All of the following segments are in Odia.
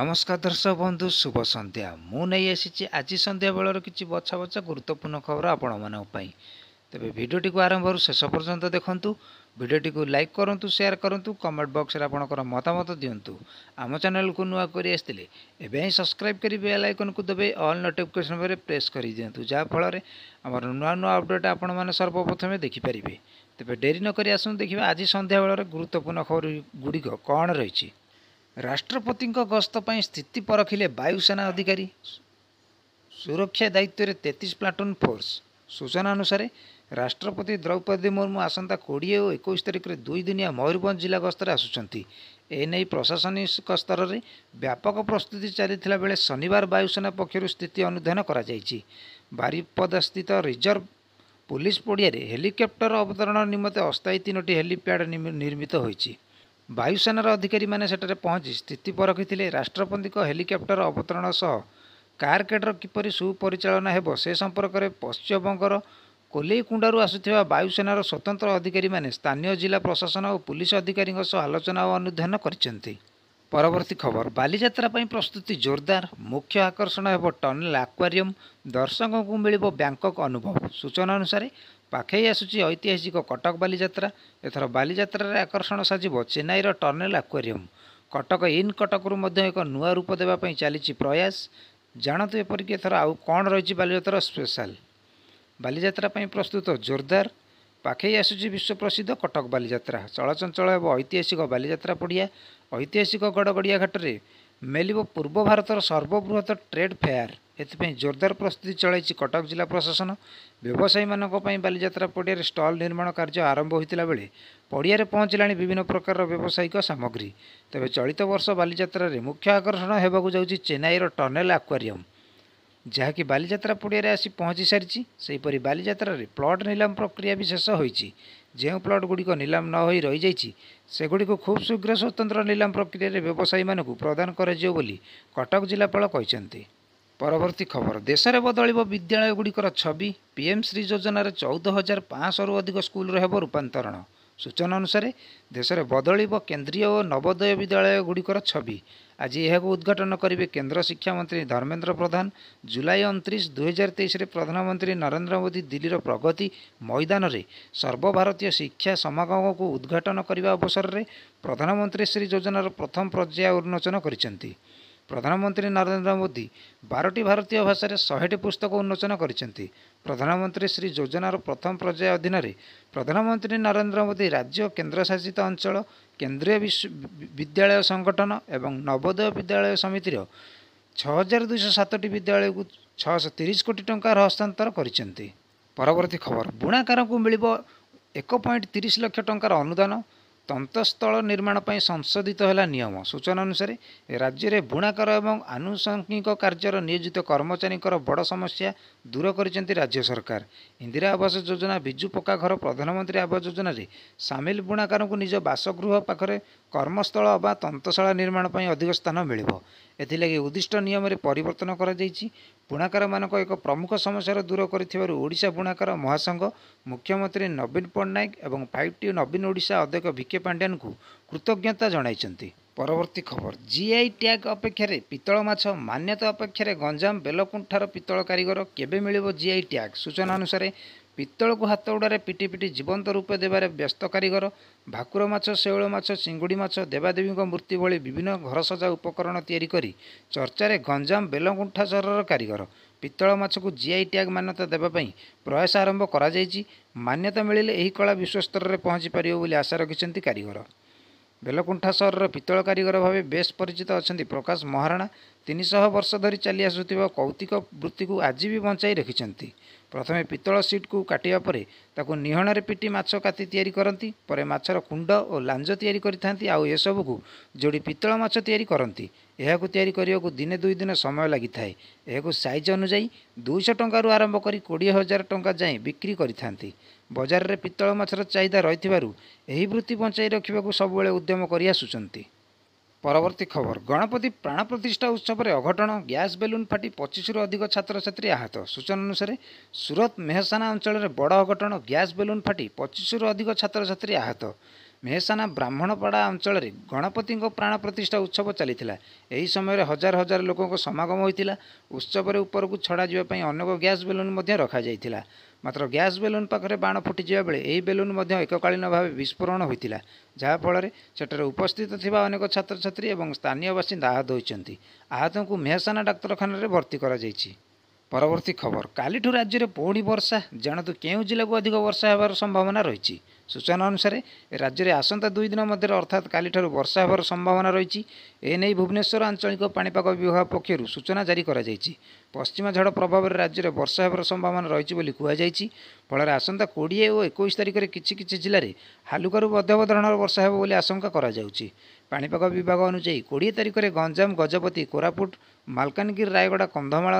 ନମସ୍କାର ଦର୍ଶକ ବନ୍ଧୁ ଶୁଭ ସନ୍ଧ୍ୟା ମୁଁ ନେଇ ଆସିଛି ଆଜି ସନ୍ଧ୍ୟା ବେଳର କିଛି ବଛା ବଛା ଗୁରୁତ୍ୱପୂର୍ଣ୍ଣ ଖବର ଆପଣମାନଙ୍କ ପାଇଁ ତେବେ ଭିଡ଼ିଓଟିକୁ ଆରମ୍ଭରୁ ଶେଷ ପର୍ଯ୍ୟନ୍ତ ଦେଖନ୍ତୁ ଭିଡ଼ିଓଟିକୁ ଲାଇକ୍ କରନ୍ତୁ ସେୟାର କରନ୍ତୁ କମେଣ୍ଟ ବକ୍ସରେ ଆପଣଙ୍କର ମତାମତ ଦିଅନ୍ତୁ ଆମ ଚ୍ୟାନେଲକୁ ନୂଆ କରି ଆସିଥିଲେ ଏବେ ହିଁ ସବସ୍କ୍ରାଇବ୍ କରି ବେଲ୍ ଆଇକନ୍କୁ ଦେବେ ଅଲ୍ ନୋଟିଫିକେସନ୍ ଉପରେ ପ୍ରେସ୍ କରିଦିଅନ୍ତୁ ଯାହାଫଳରେ ଆମର ନୂଆ ନୂଆ ଅପଡ଼େଟ୍ ଆପଣମାନେ ସର୍ବପ୍ରଥମେ ଦେଖିପାରିବେ ତେବେ ଡେରି ନକରି ଆସନ୍ତୁ ଦେଖିବା ଆଜି ସନ୍ଧ୍ୟାବେଳର ଗୁରୁତ୍ୱପୂର୍ଣ୍ଣ ଖବର ଗୁଡ଼ିକ କ'ଣ ରହିଛି ରାଷ୍ଟ୍ରପତିଙ୍କ ଗସ୍ତ ପାଇଁ ସ୍ଥିତି ପରଖିଲେ ବାୟୁସେନା ଅଧିକାରୀ ସୁରକ୍ଷା ଦାୟିତ୍ୱରେ ତେତିଶ ପ୍ଲାଟୁନ୍ ଫୋର୍ସ ସୂଚନା ଅନୁସାରେ ରାଷ୍ଟ୍ରପତି ଦ୍ରୌପଦୀ ମୁର୍ମୁ ଆସନ୍ତା କୋଡ଼ିଏ ଓ ଏକୋଇଶ ତାରିଖରେ ଦୁଇଦିନିଆ ମୟୂରଭଞ୍ଜ ଜିଲ୍ଲା ଗସ୍ତରେ ଆସୁଛନ୍ତି ଏ ନେଇ ପ୍ରଶାସନିକ ସ୍ତରରେ ବ୍ୟାପକ ପ୍ରସ୍ତୁତି ଚାଲିଥିଲା ବେଳେ ଶନିବାର ବାୟୁସେନା ପକ୍ଷରୁ ସ୍ଥିତି ଅନୁଧ୍ୟାନ କରାଯାଇଛି ବାରିପଦାସ୍ଥିତ ରିଜର୍ଭ ପୁଲିସ୍ ପଡ଼ିଆରେ ହେଲିକପ୍ଟର ଅବତରଣ ନିମନ୍ତେ ଅସ୍ଥାୟୀ ତିନୋଟି ହେଲିପ୍ୟାଡ୍ ନିର୍ମିତ ହୋଇଛି ବାୟୁସେନାର ଅଧିକାରୀମାନେ ସେଠାରେ ପହଞ୍ଚି ସ୍ଥିତି ପରଖିଥିଲେ ରାଷ୍ଟ୍ରପତିଙ୍କ ହେଲିକପ୍ଟର ଅବତରଣ ସହ କାର୍କେଡ୍ର କିପରି ସୁପରିଚାଳନା ହେବ ସେ ସମ୍ପର୍କରେ ପଶ୍ଚିମବଙ୍ଗର କୋଲେଇ କୁଣ୍ଡାରୁ ଆସୁଥିବା ବାୟୁସେନାର ସ୍ୱତନ୍ତ୍ର ଅଧିକାରୀମାନେ ସ୍ଥାନୀୟ ଜିଲ୍ଲା ପ୍ରଶାସନ ଓ ପୁଲିସ୍ ଅଧିକାରୀଙ୍କ ସହ ଆଲୋଚନା ଓ ଅନୁଧ୍ୟାନ କରିଛନ୍ତି ପରବର୍ତ୍ତୀ ଖବର ବାଲିଯାତ୍ରା ପାଇଁ ପ୍ରସ୍ତୁତି ଜୋରଦାର ମୁଖ୍ୟ ଆକର୍ଷଣ ହେବ ଟନେଲ୍ ଆକ୍ୱାରିୟମ୍ ଦର୍ଶକଙ୍କୁ ମିଳିବ ବ୍ୟାଙ୍କକ୍ ଅନୁଭବ ସୂଚନା ଅନୁସାରେ ପାଖେଇ ଆସୁଛି ଐତିହାସିକ କଟକ ବାଲିଯାତ୍ରା ଏଥର ବାଲିଯାତ୍ରାରେ ଆକର୍ଷଣ ସାଜିବ ଚେନ୍ନାଇର ଟର୍ନେଲ ଆକ୍ୱାରିୟମ୍ କଟକ ଇନ୍ କଟକରୁ ମଧ୍ୟ ଏକ ନୂଆ ରୂପ ଦେବା ପାଇଁ ଚାଲିଛି ପ୍ରୟାସ ଜାଣନ୍ତୁ ଏପରିକି ଏଥର ଆଉ କ'ଣ ରହିଛି ବାଲିଯାତ୍ରା ସ୍ପେଶାଲ୍ ବାଲିଯାତ୍ରା ପାଇଁ ପ୍ରସ୍ତୁତ ଜୋରଦାର ପାଖେଇ ଆସୁଛି ବିଶ୍ୱ ପ୍ରସିଦ୍ଧ କଟକ ବାଲିଯାତ୍ରା ଚଳଚଞ୍ଚଳ ହେବ ଐତିହାସିକ ବାଲିଯାତ୍ରା ପଡ଼ିଆ ଐତିହାସିକ ଗଡ଼ଗଡ଼ିଆ ଘାଟରେ ମେଲିବ ପୂର୍ବ ଭାରତର ସର୍ବବୃହତ ଟ୍ରେଡ୍ ଫେୟାର୍ ଏଥିପାଇଁ ଜୋରଦାର ପ୍ରସ୍ତୁତି ଚଳାଇଛି କଟକ ଜିଲ୍ଲା ପ୍ରଶାସନ ବ୍ୟବସାୟୀମାନଙ୍କ ପାଇଁ ବାଲିଯାତ୍ରା ପଡ଼ିଆରେ ଷ୍ଟଲ୍ ନିର୍ମାଣ କାର୍ଯ୍ୟ ଆରମ୍ଭ ହୋଇଥିଲା ବେଳେ ପଡ଼ିଆରେ ପହଞ୍ଚିଲାଣି ବିଭିନ୍ନ ପ୍ରକାରର ବ୍ୟବସାୟିକ ସାମଗ୍ରୀ ତେବେ ଚଳିତ ବର୍ଷ ବାଲିଯାତ୍ରାରେ ମୁଖ୍ୟ ଆକର୍ଷଣ ହେବାକୁ ଯାଉଛି ଚେନ୍ନାଇର ଟନେଲ୍ ଆକ୍ୱାରିୟମ୍ ଯାହାକି ବାଲିଯାତ୍ରା ପଡ଼ିଆରେ ଆସି ପହଞ୍ଚି ସାରିଛି ସେହିପରି ବାଲିଯାତ୍ରାରେ ପ୍ଲଟ୍ ନିଲାମ ପ୍ରକ୍ରିୟା ବି ଶେଷ ହୋଇଛି ଯେଉଁ ପ୍ଲଟ୍ଗୁଡ଼ିକ ନିଲାମ ନ ହୋଇ ରହିଯାଇଛି ସେଗୁଡ଼ିକୁ ଖୁବ୍ ଶୀଘ୍ର ସ୍ୱତନ୍ତ୍ର ନିଲାମ ପ୍ରକ୍ରିୟାରେ ବ୍ୟବସାୟୀମାନଙ୍କୁ ପ୍ରଦାନ କରାଯିବ ବୋଲି କଟକ ଜିଲ୍ଲାପାଳ କହିଛନ୍ତି ପରବର୍ତ୍ତୀ ଖବର ଦେଶରେ ବଦଳିବ ବିଦ୍ୟାଳୟଗୁଡ଼ିକର ଛବି ପିଏମ୍ ଶ୍ରୀ ଯୋଜନାରେ ଚଉଦ ହଜାର ପାଞ୍ଚଶହରୁ ଅଧିକ ସ୍କୁଲରେ ହେବ ରୂପାନ୍ତରଣ ସୂଚନା ଅନୁସାରେ ଦେଶରେ ବଦଳିବ କେନ୍ଦ୍ରୀୟ ଓ ନବୋଦୟ ବିଦ୍ୟାଳୟଗୁଡ଼ିକର ଛବି ଆଜି ଏହାକୁ ଉଦ୍ଘାଟନ କରିବେ କେନ୍ଦ୍ର ଶିକ୍ଷାମନ୍ତ୍ରୀ ଧର୍ମେନ୍ଦ୍ର ପ୍ରଧାନ ଜୁଲାଇ ଅଣତିରିଶ ଦୁଇହଜାର ତେଇଶରେ ପ୍ରଧାନମନ୍ତ୍ରୀ ନରେନ୍ଦ୍ର ମୋଦି ଦିଲ୍ଲୀର ପ୍ରଗତି ମଇଦାନରେ ସର୍ବଭାରତୀୟ ଶିକ୍ଷା ସମାଗମକୁ ଉଦ୍ଘାଟନ କରିବା ଅବସରରେ ପ୍ରଧାନମନ୍ତ୍ରୀ ଶ୍ରୀ ଯୋଜନାର ପ୍ରଥମ ପର୍ଯ୍ୟାୟ ଉନ୍ମୋଚନ କରିଛନ୍ତି ପ୍ରଧାନମନ୍ତ୍ରୀ ନରେନ୍ଦ୍ର ମୋଦି ବାରଟି ଭାରତୀୟ ଭାଷାରେ ଶହେଟି ପୁସ୍ତକ ଉନ୍ମୋଚନ କରିଛନ୍ତି ପ୍ରଧାନମନ୍ତ୍ରୀ ଶ୍ରୀ ଯୋଜନାର ପ୍ରଥମ ପର୍ଯ୍ୟାୟ ଅଧୀନରେ ପ୍ରଧାନମନ୍ତ୍ରୀ ନରେନ୍ଦ୍ର ମୋଦି ରାଜ୍ୟ କେନ୍ଦ୍ରଶାସିତ ଅଞ୍ଚଳ କେନ୍ଦ୍ରୀୟ ବିଶ୍ୱ ବିଦ୍ୟାଳୟ ସଂଗଠନ ଏବଂ ନବୋଦୟ ବିଦ୍ୟାଳୟ ସମିତିର ଛଅ ହଜାର ଦୁଇଶହ ସାତଟି ବିଦ୍ୟାଳୟକୁ ଛଅଶହ ତିରିଶ କୋଟି ଟଙ୍କାର ହସ୍ତାନ୍ତର କରିଛନ୍ତି ପରବର୍ତ୍ତୀ ଖବର ବୁଣାକାରଙ୍କୁ ମିଳିବ ଏକ ପଏଣ୍ଟ ତିରିଶ ଲକ୍ଷ ଟଙ୍କାର ଅନୁଦାନ ତନ୍ତସ୍ଥଳ ନିର୍ମାଣ ପାଇଁ ସଂଶୋଧିତ ହେଲା ନିୟମ ସୂଚନା ଅନୁସାରେ ରାଜ୍ୟରେ ବୁଣାକାର ଏବଂ ଆନୁଷଙ୍ଗିକ କାର୍ଯ୍ୟର ନିୟୋଜିତ କର୍ମଚାରୀଙ୍କର ବଡ଼ ସମସ୍ୟା ଦୂର କରିଛନ୍ତି ରାଜ୍ୟ ସରକାର ଇନ୍ଦିରା ଆବାସ ଯୋଜନା ବିଜୁ ପକ୍କା ଘର ପ୍ରଧାନମନ୍ତ୍ରୀ ଆବାସ ଯୋଜନାରେ ସାମିଲ ବୁଣାକାରଙ୍କୁ ନିଜ ବାସଗୃହ ପାଖରେ କର୍ମସ୍ଥଳ ବା ତନ୍ତଶାଳା ନିର୍ମାଣ ପାଇଁ ଅଧିକ ସ୍ଥାନ ମିଳିବ ଏଥିଲାଗି ଉଦ୍ଦିଷ୍ଟ ନିୟମରେ ପରିବର୍ତ୍ତନ କରାଯାଇଛି ବୁଣାକାରମାନଙ୍କ ଏକ ପ୍ରମୁଖ ସମସ୍ୟାର ଦୂର କରିଥିବାରୁ ଓଡ଼ିଶା ବୁଣାକାର ମହାସଂଘ ମୁଖ୍ୟମନ୍ତ୍ରୀ ନବୀନ ପଟ୍ଟନାୟକ ଏବଂ ଫାଇଭ୍ ଟି ନବୀନ ଓଡ଼ିଶା ଅଧ୍ୟକ୍ଷ ଭିକେ ପାଣ୍ଡିଆନଙ୍କୁ କୃତଜ୍ଞତା ଜଣାଇଛନ୍ତି ପରବର୍ତ୍ତୀ ଖବର ଜିଆଇ ଟ୍ୟାଗ୍ ଅପେକ୍ଷାରେ ପିତ୍ତଳ ମାଛ ମାନ୍ୟତା ଅପେକ୍ଷାରେ ଗଞ୍ଜାମ ବେଲକୁଣ୍ଠାର ପିତ୍ତଳ କାରିଗର କେବେ ମିଳିବ ଜିଆଇ ଟ୍ୟାଗ୍ ସୂଚନା ଅନୁସାରେ ପିତ୍ତଳକୁ ହାତ ଉଡ଼ାରେ ପିଟି ପିଟି ଜୀବନ୍ତ ରୂପେ ଦେବାରେ ବ୍ୟସ୍ତ କାରିଗର ଭାକୁର ମାଛ ଶେଉଳ ମାଛ ଚିଙ୍ଗୁଡ଼ି ମାଛ ଦେବାଦେବୀଙ୍କ ମୂର୍ତ୍ତି ଭଳି ବିଭିନ୍ନ ଘର ସଜା ଉପକରଣ ତିଆରି କରି ଚର୍ଚ୍ଚାରେ ଗଞ୍ଜାମ ବେଲଗୁଣ୍ଠା ସହରର କାରିଗର ପିତ୍ତଳ ମାଛକୁ ଜିଆଇ ଟ୍ୟାଗ୍ ମାନ୍ୟତା ଦେବା ପାଇଁ ପ୍ରୟାସ ଆରମ୍ଭ କରାଯାଇଛି ମାନ୍ୟତା ମିଳିଲେ ଏହି କଳା ବିଶ୍ୱସ୍ତରରେ ପହଞ୍ଚିପାରିବ ବୋଲି ଆଶା ରଖିଛନ୍ତି କାରିଗର ବେଲକୁଣ୍ଠା ସହରର ପିତ୍ତଳ କାରିଗର ଭାବେ ବେଶ୍ ପରିଚିତ ଅଛନ୍ତି ପ୍ରକାଶ ମହାରଣା ତିନିଶହ ବର୍ଷ ଧରି ଚାଲି ଆସୁଥିବା କୌତିକ ବୃତ୍ତିକୁ ଆଜି ବି ବଞ୍ଚାଇ ରଖିଛନ୍ତି ପ୍ରଥମେ ପିତ୍ତଳ ସିଟ୍କୁ କାଟିବା ପରେ ତାକୁ ନିହଣରେ ପିଟି ମାଛ କାତି ତିଆରି କରନ୍ତି ପରେ ମାଛର କୁଣ୍ଡ ଓ ଲାଞ୍ଜ ତିଆରି କରିଥାନ୍ତି ଆଉ ଏସବୁକୁ ଯୋଡ଼ି ପିତ୍ତଳ ମାଛ ତିଆରି କରନ୍ତି ଏହାକୁ ତିଆରି କରିବାକୁ ଦିନେ ଦୁଇ ଦିନ ସମୟ ଲାଗିଥାଏ ଏହାକୁ ସାଇଜ୍ ଅନୁଯାୟୀ ଦୁଇଶହ ଟଙ୍କାରୁ ଆରମ୍ଭ କରି କୋଡ଼ିଏ ହଜାର ଟଙ୍କା ଯାଏଁ ବିକ୍ରି କରିଥାନ୍ତି ବଜାରରେ ପିତ୍ତଳ ମାଛର ଚାହିଦା ରହିଥିବାରୁ ଏହି ବୃତ୍ତି ବଞ୍ଚାଇ ରଖିବାକୁ ସବୁବେଳେ ଉଦ୍ୟମ କରିଆସୁଛନ୍ତି ପରବର୍ତ୍ତୀ ଖବର ଗଣପତି ପ୍ରାଣ ପ୍ରତିଷ୍ଠା ଉତ୍ସବରେ ଅଘଟଣ ଗ୍ୟାସ୍ ବେଲୁନ୍ ଫାଟି ପଚିଶରୁ ଅଧିକ ଛାତ୍ରଛାତ୍ରୀ ଆହତ ସୂଚନା ଅନୁସାରେ ସୁରତ ମେହସାନା ଅଞ୍ଚଳରେ ବଡ଼ ଅଘଟଣ ଗ୍ୟାସ୍ ବେଲୁନ୍ ଫାଟି ପଚିଶରୁ ଅଧିକ ଛାତ୍ରଛାତ୍ରୀ ଆହତ ମେହସାନା ବ୍ରାହ୍ମଣପଡ଼ା ଅଞ୍ଚଳରେ ଗଣପତିଙ୍କ ପ୍ରାଣ ପ୍ରତିଷ୍ଠା ଉତ୍ସବ ଚାଲିଥିଲା ଏହି ସମୟରେ ହଜାର ହଜାର ଲୋକଙ୍କ ସମାଗମ ହୋଇଥିଲା ଉତ୍ସବରେ ଉପରକୁ ଛଡ଼ାଯିବା ପାଇଁ ଅନେକ ଗ୍ୟାସ୍ ବେଲୁନ୍ ମଧ୍ୟ ରଖାଯାଇଥିଲା ମାତ୍ର ଗ୍ୟାସ୍ ବେଲୁନ୍ ପାଖରେ ବାଣ ଫୁଟିଯିବା ବେଳେ ଏହି ବେଲୁନ୍ ମଧ୍ୟ ଏକକାଳୀନ ଭାବେ ବିସ୍ଫୋରଣ ହୋଇଥିଲା ଯାହାଫଳରେ ସେଠାରେ ଉପସ୍ଥିତ ଥିବା ଅନେକ ଛାତ୍ରଛାତ୍ରୀ ଏବଂ ସ୍ଥାନୀୟବାସୀ ଆହତ ହୋଇଛନ୍ତି ଆହତଙ୍କୁ ମେହସାନା ଡାକ୍ତରଖାନାରେ ଭର୍ତ୍ତି କରାଯାଇଛି ପରବର୍ତ୍ତୀ ଖବର କାଲିଠୁ ରାଜ୍ୟରେ ପୁଣି ବର୍ଷା ଜାଣନ୍ତୁ କେଉଁ ଜିଲ୍ଲାକୁ ଅଧିକ ବର୍ଷା ହେବାର ସମ୍ଭାବନା ରହିଛି ସୂଚନା ଅନୁସାରେ ରାଜ୍ୟରେ ଆସନ୍ତା ଦୁଇ ଦିନ ମଧ୍ୟରେ ଅର୍ଥାତ୍ କାଲିଠାରୁ ବର୍ଷା ହେବାର ସମ୍ଭାବନା ରହିଛି ଏନେଇ ଭୁବନେଶ୍ୱର ଆଞ୍ଚଳିକ ପାଣିପାଗ ବିଭାଗ ପକ୍ଷରୁ ସୂଚନା ଜାରି କରାଯାଇଛି ପଶ୍ଚିମ ଝଡ଼ ପ୍ରଭାବରେ ରାଜ୍ୟରେ ବର୍ଷା ହେବାର ସମ୍ଭାବନା ରହିଛି ବୋଲି କୁହାଯାଇଛି ଫଳରେ ଆସନ୍ତା କୋଡ଼ିଏ ଓ ଏକୋଇଶ ତାରିଖରେ କିଛି କିଛି ଜିଲ୍ଲାରେ ହାଲୁକାରୁ ମଧ୍ୟମ ଧରଣର ବର୍ଷା ହେବ ବୋଲି ଆଶଙ୍କା କରାଯାଉଛି ପାଣିପାଗ ବିଭାଗ ଅନୁଯାୟୀ କୋଡ଼ିଏ ତାରିଖରେ ଗଞ୍ଜାମ ଗଜପତି କୋରାପୁଟ ମାଲକାନଗିରି ରାୟଗଡ଼ା କନ୍ଧମାଳ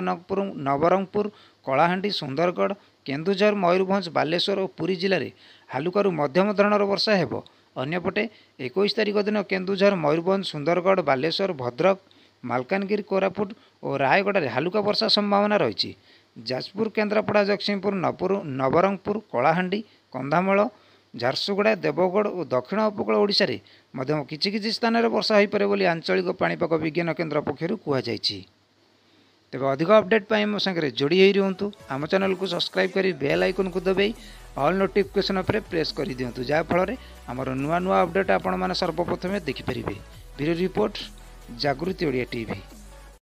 ନବରଙ୍ଗପୁର କଳାହାଣ୍ଡି ସୁନ୍ଦରଗଡ଼ କେନ୍ଦୁଝର ମୟୂରଭଞ୍ଜ ବାଲେଶ୍ୱର ଓ ପୁରୀ ଜିଲ୍ଲାରେ ହାଲୁକାରୁ ମଧ୍ୟମ ଧରଣର ବର୍ଷା ହେବ ଅନ୍ୟପଟେ ଏକୋଇଶ ତାରିଖ ଦିନ କେନ୍ଦୁଝର ମୟୂରଭଞ୍ଜ ସୁନ୍ଦରଗଡ଼ ବାଲେଶ୍ୱର ଭଦ୍ରକ ମାଲକାନଗିରି କୋରାପୁଟ ଓ ରାୟଗଡ଼ାରେ ହାଲୁକା ବର୍ଷା ସମ୍ଭାବନା ରହିଛି ଯାଜପୁର କେନ୍ଦ୍ରାପଡ଼ା ଜଗତସିଂହପୁର ନପୁର ନବରଙ୍ଗପୁର କଳାହାଣ୍ଡି କନ୍ଧମାଳ ଝାରସୁଗୁଡ଼ା ଦେବଗଡ଼ ଓ ଦକ୍ଷିଣ ଉପକୂଳ ଓଡ଼ିଶାରେ ମଧ୍ୟ କିଛି କିଛି ସ୍ଥାନରେ ବର୍ଷା ହୋଇପାରେ ବୋଲି ଆଞ୍ଚଳିକ ପାଣିପାଗ ବିଜ୍ଞାନ କେନ୍ଦ୍ର ପକ୍ଷରୁ କୁହାଯାଇଛି ତେବେ ଅଧିକ ଅପଡ଼େଟ୍ ପାଇଁ ମୋ ସାଙ୍ଗରେ ଯୋଡ଼ି ହୋଇ ରୁହନ୍ତୁ ଆମ ଚ୍ୟାନେଲକୁ ସବସ୍କ୍ରାଇବ୍ କରି ବେଲ୍ ଆଇକନ୍କୁ ଦବାଇ ଅଲ୍ ନୋଟିଫିକେସନ୍ ଉପରେ ପ୍ରେସ୍ କରିଦିଅନ୍ତୁ ଯାହାଫଳରେ ଆମର ନୂଆ ନୂଆ ଅପଡ଼େଟ୍ ଆପଣମାନେ ସର୍ବପ୍ରଥମେ ଦେଖିପାରିବେ bureau report Jagruti Odia TV